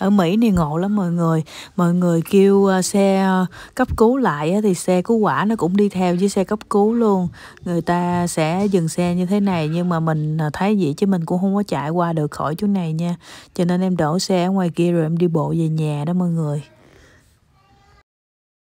ở Mỹ này ngộ lắm mọi người mọi người kêu ờ, xe ờ, cấp cứu lại thì xe cứu hỏa nó cũng đi theo với xe cấp cứu luôn người ta sẽ dừng xe như thế này nhưng mà mình ờ, thấy vậy chứ mình cũng không có chạy qua được khỏi chỗ này nha cho nên em đổ xe ở ngoài kia rồi em đi bộ về nhà đó mọi người